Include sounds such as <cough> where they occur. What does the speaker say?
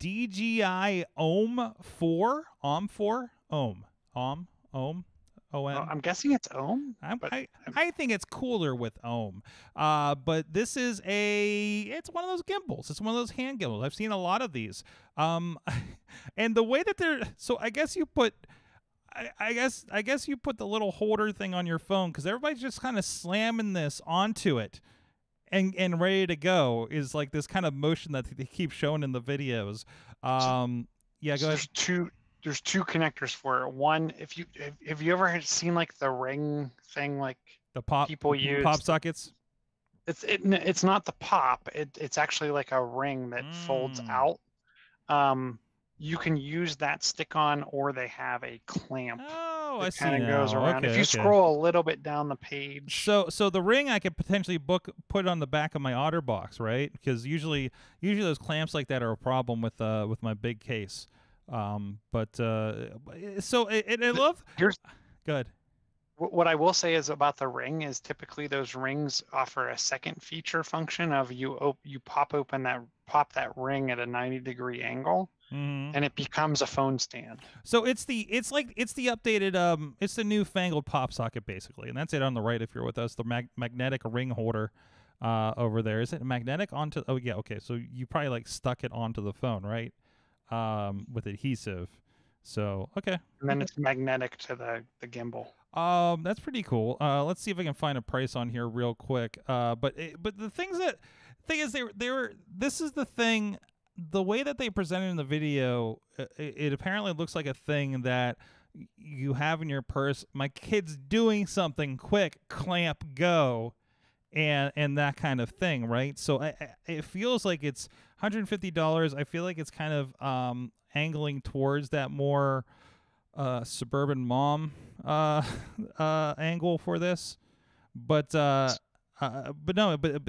DGI Ohm 4, Om 4, Ohm, Om, Ohm. OM. Well, I'm guessing it's Ohm. I, I, I think it's cooler with Ohm. Uh, but this is a it's one of those gimbals. It's one of those hand gimbals. I've seen a lot of these. Um, <laughs> and the way that they're so I guess you put I, I guess I guess you put the little holder thing on your phone because everybody's just kind of slamming this onto it and and ready to go is like this kind of motion that they keep showing in the videos. Um, yeah, go so ahead. There's two there's two connectors for it. One, if you have, have you ever seen like the ring thing, like the pop people use pop sockets. It's it, it's not the pop. It, it's actually like a ring that mm. folds out. Um, you can use that stick on, or they have a clamp. Oh Oh, I see. now. goes around. Okay, if you okay. scroll a little bit down the page. So, so the ring I could potentially book put on the back of my otter box, right? Because usually, usually those clamps like that are a problem with uh with my big case. Um, but uh, eh, so eh, and I love. Here's good. What I will say is about the ring is typically those rings offer a second feature function of you op- you pop open that pop that ring at a 90 degree angle mm-hmm. and it becomes a phone stand. So it's the it's like it's the updated um it's the new fangled pop socket basically, and that's it on the right if you're with us. The mag- magnetic ring holder uh, over there is it magnetic onto oh yeah okay so you probably like stuck it onto the phone right um with adhesive so okay and then it's magnetic to the the gimbal um that's pretty cool uh let's see if i can find a price on here real quick uh but it, but the things that thing is, they were, they were. This is the thing. The way that they presented in the video, uh, it, it apparently looks like a thing that you have in your purse. My kid's doing something quick, clamp go, and and that kind of thing, right? So I, I, it feels like it's $150. I feel like it's kind of um, angling towards that more uh, suburban mom uh, <laughs> uh, angle for this, but uh, uh but no, but, but